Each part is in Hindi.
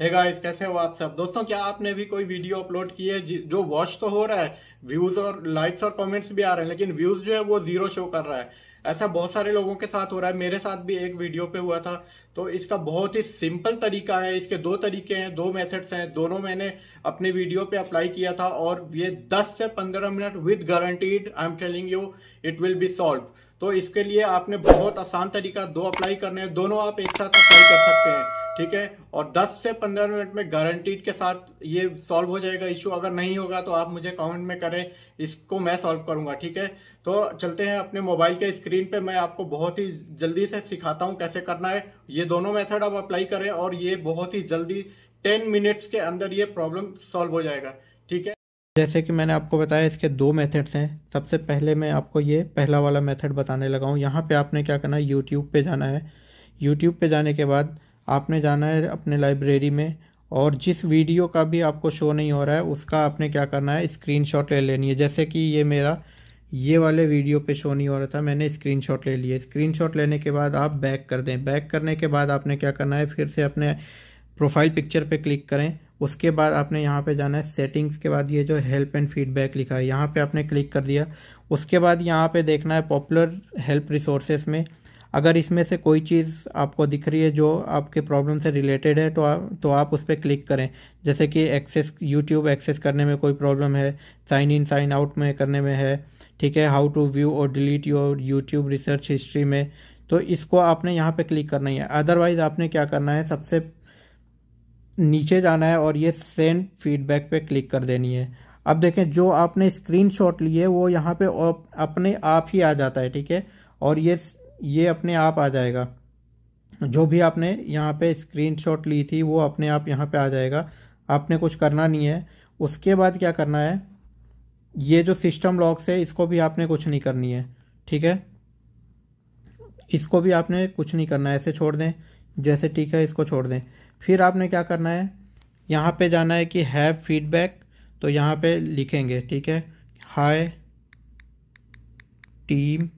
हे गाइस कैसे हो आप सब दोस्तों क्या आपने भी कोई वीडियो अपलोड की है जो वॉच तो हो रहा है व्यूज और लाइक्स और कमेंट्स भी आ रहे हैं लेकिन व्यूज जो है वो जीरो शो कर रहा है ऐसा बहुत सारे लोगों के साथ हो रहा है मेरे साथ भी एक वीडियो पे हुआ था तो इसका बहुत ही सिंपल तरीका है इसके दो तरीके हैं दो मेथड्स हैं दोनों मैंने अपने वीडियो पे अप्लाई किया था और ये 10 से 15 minute with guaranteed I am telling you it will be solve तो इसके लिए आपने बहुत आसान तरीका दो अप्लाई करने हैं दोनों आप एक साथ अप्लाई कर सकते हैं ठीक है और 10 से 15 मिनट में गारंटीड के साथ ये सॉल्व हो जाएगा इशू अगर नहीं होगा तो आप मुझे कमेंट में करें इसको मैं सॉल्व करूंगा ठीक है तो चलते हैं अपने मोबाइल के स्क्रीन पे मैं आपको बहुत ही जल्दी से सिखाता हूँ कैसे करना है ये दोनों मेथड आप अप्लाई करें और ये बहुत ही जल्दी टेन मिनट्स के अंदर ये प्रॉब्लम सॉल्व हो जाएगा ठीक है जैसे कि मैंने आपको बताया इसके दो मेथड्स हैं सबसे पहले मैं आपको ये पहला वाला मेथड बताने लगा हूँ यहाँ पे आपने क्या करना है यूट्यूब पे जाना है यूट्यूब पे जाने के बाद आपने जाना है अपने लाइब्रेरी में और जिस वीडियो का भी आपको शो नहीं हो रहा है उसका आपने क्या करना है स्क्रीनशॉट ले लेनी है जैसे कि ये मेरा ये वाले वीडियो पे शो नहीं हो रहा था मैंने स्क्रीनशॉट ले लिया स्क्रीनशॉट लेने के बाद आप बैक कर दें बैक करने के बाद आपने क्या करना है फिर से अपने प्रोफाइल पिक्चर पे क्लिक करें उसके बाद आपने यहाँ पे जाना है सेटिंग्स के बाद ये जो हेल्प एंड फीडबैक लिखा है यहाँ पे आपने क्लिक कर दिया उसके बाद यहाँ पर देखना है पॉपुलर हेल्प रिसोर्सेस में अगर इसमें से कोई चीज़ आपको दिख रही है जो आपके प्रॉब्लम से रिलेटेड है तो आप तो आप उस पर क्लिक करें जैसे कि एक्सेस यूट्यूब एक्सेस करने में कोई प्रॉब्लम है साइन इन साइन आउट में करने में है ठीक है हाउ टू व्यू और delete your YouTube research history में तो इसको आपने यहाँ पे क्लिक करना ही है अदरवाइज़ आपने क्या करना है सबसे नीचे जाना है और ये सेंड फीडबैक पे क्लिक कर देनी है अब देखें जो आपने स्क्रीनशॉट लिए वो यहाँ पे अपने आप ही आ जाता है ठीक है और ये ये अपने आप आ जाएगा जो भी आपने यहाँ पे स्क्रीनशॉट ली थी वो अपने आप यहाँ पे आ जाएगा आपने कुछ करना नहीं है उसके बाद क्या करना है ये जो सिस्टम लॉक्स है इसको भी आपने कुछ नहीं करनी है ठीक है इसको भी आपने कुछ नहीं करना है ऐसे छोड़ दें जैसे ठीक है इसको छोड़ दें फिर आपने क्या करना है यहाँ पे जाना है कि हैव फीडबैक तो यहाँ पे लिखेंगे ठीक है हाय टीम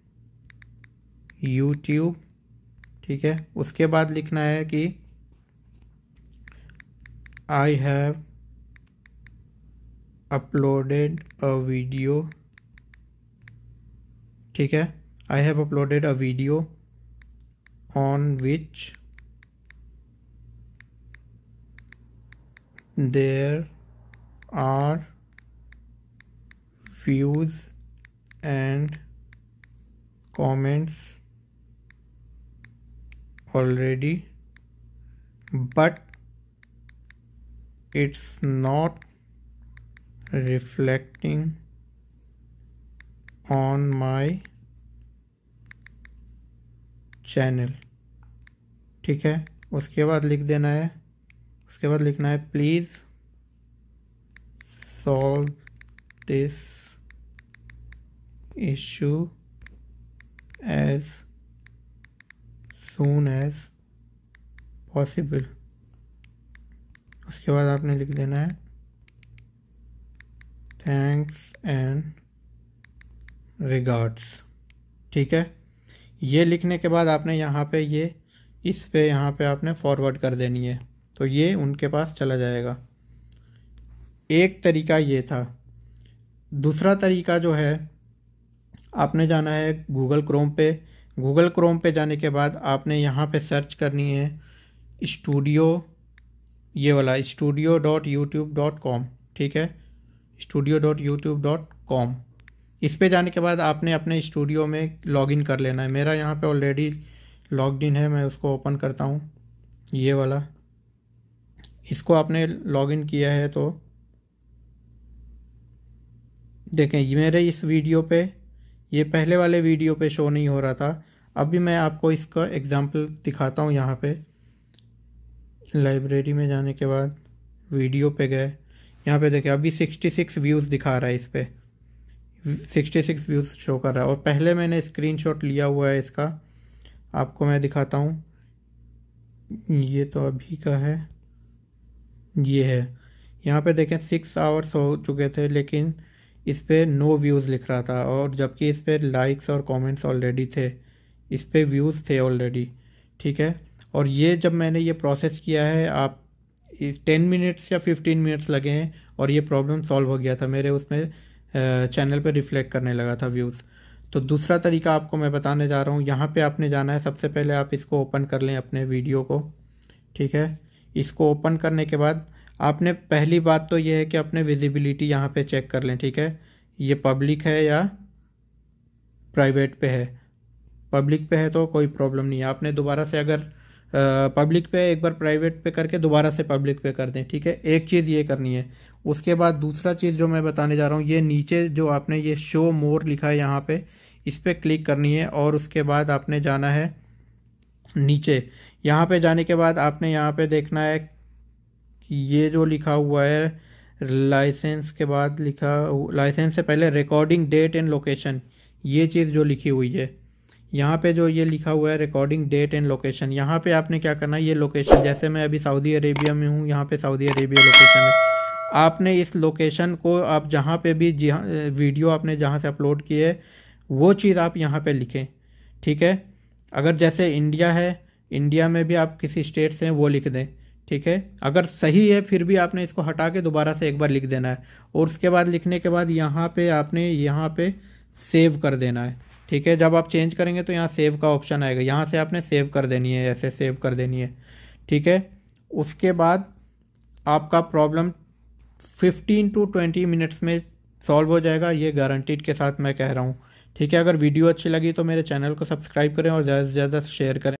यूट्यूब ठीक है उसके बाद लिखना है कि I have uploaded a video ठीक है I have uploaded a video on which there are views and comments already but it's not reflecting on my channel ठीक है उसके बाद लिख देना है उसके बाद लिखना है please solve this issue as soon as possible उसके बाद आपने लिख देना है थैंक्स एंड रिगार्ड्स ठीक है ये लिखने के बाद आपने यहाँ पे ये इस पे यहाँ पे आपने फॉरवर्ड कर देनी है तो ये उनके पास चला जाएगा एक तरीका ये था दूसरा तरीका जो है आपने जाना है गूगल क्रोम पे गूगल क्रोम पे जाने के बाद आपने यहाँ पे सर्च करनी है स्टूडियो ये वाला studio dot YouTube dot com ठीक है studio dot YouTube dot com इस पर जाने के बाद आपने अपने स्टूडियो में लॉगिन कर लेना है मेरा यहाँ पे ऑलरेडी लॉग इन है मैं उसको ओपन करता हूँ ये वाला इसको आपने लॉगिन किया है तो देखें मेरे इस वीडियो पे ये पहले वाले वीडियो पे शो नहीं हो रहा था अभी मैं आपको इसका एग्ज़ाम्पल दिखाता हूँ यहाँ पे लाइब्रेरी में जाने के बाद वीडियो पे गए यहाँ पे देखिए अभी 66 व्यूज़ दिखा रहा है इस पर सिक्सटी सिक्स व्यूज़ शो कर रहा है और पहले मैंने शॉट लिया हुआ है इसका आपको मैं दिखाता हूँ ये तो अभी का है ये है यहाँ पे देखें सिक्स आवर्स हो चुके थे लेकिन इस पर नो व्यूज़ लिख रहा था और जबकि इस पर लाइक्स और कमेंट्स ऑलरेडी थे इस पर व्यूज़ थे ऑलरेडी ठीक है और ये जब मैंने ये प्रोसेस किया है आप इस टेन मिनट्स या फिफ्टीन मिनट्स लगे हैं और ये प्रॉब्लम सॉल्व हो गया था मेरे उसमें चैनल पर रिफ्लेक्ट करने लगा था व्यूज़ तो दूसरा तरीका आपको मैं बताने जा रहा हूँ यहाँ पे आपने जाना है सबसे पहले आप इसको ओपन कर लें अपने वीडियो को ठीक है इसको ओपन करने के बाद आपने पहली बात तो ये है कि अपने विजिबिलिटी यहाँ पर चेक कर लें ठीक है ये पब्लिक है या प्राइवेट पर है पब्लिक पे है तो कोई प्रॉब्लम नहीं है आपने दोबारा से अगर पब्लिक पे एक बार प्राइवेट पे करके दोबारा से पब्लिक पे कर दें ठीक है एक चीज़ ये करनी है उसके बाद दूसरा चीज़ जो मैं बताने जा रहा हूँ ये नीचे जो आपने ये शो मोर लिखा है यहाँ पे इस पर क्लिक करनी है और उसके बाद आपने जाना है नीचे यहाँ पे जाने के बाद आपने यहाँ पे देखना है ये जो लिखा हुआ है लाइसेंस के बाद लिखा लाइसेंस से पहले रिकॉर्डिंग डेट एंड लोकेशन ये चीज़ जो लिखी हुई है यहाँ पे जो ये लिखा हुआ है रिकॉर्डिंग डेट एंड लोकेशन यहाँ पे आपने क्या करना है ये लोकेशन जैसे मैं अभी सऊदी अरेबिया में हूँ यहाँ पे सऊदी अरेबिया लोकेशन है आपने इस लोकेशन को आप जहाँ पे भी जहाँ वीडियो आपने जहाँ से अपलोड की है वो चीज़ आप यहाँ पे लिखें ठीक है अगर जैसे इंडिया है इंडिया में भी आप किसी स्टेट से हैं वो लिख दें ठीक है अगर सही है फिर भी आपने इसको हटा के दोबारा से एक बार लिख देना है और उसके बाद लिखने के बाद यहाँ पर आपने यहाँ पर सेव कर देना है ठीक है जब आप चेंज करेंगे तो यहाँ सेव का ऑप्शन आएगा यहाँ से आपने सेव कर देनी है ऐसे सेव कर देनी है ठीक है उसके बाद आपका प्रॉब्लम 15 टू 20 मिनट्स में सॉल्व हो जाएगा ये गारंटीड के साथ मैं कह रहा हूँ ठीक है अगर वीडियो अच्छी लगी तो मेरे चैनल को सब्सक्राइब करें और ज़्यादा से ज़्यादा शेयर करें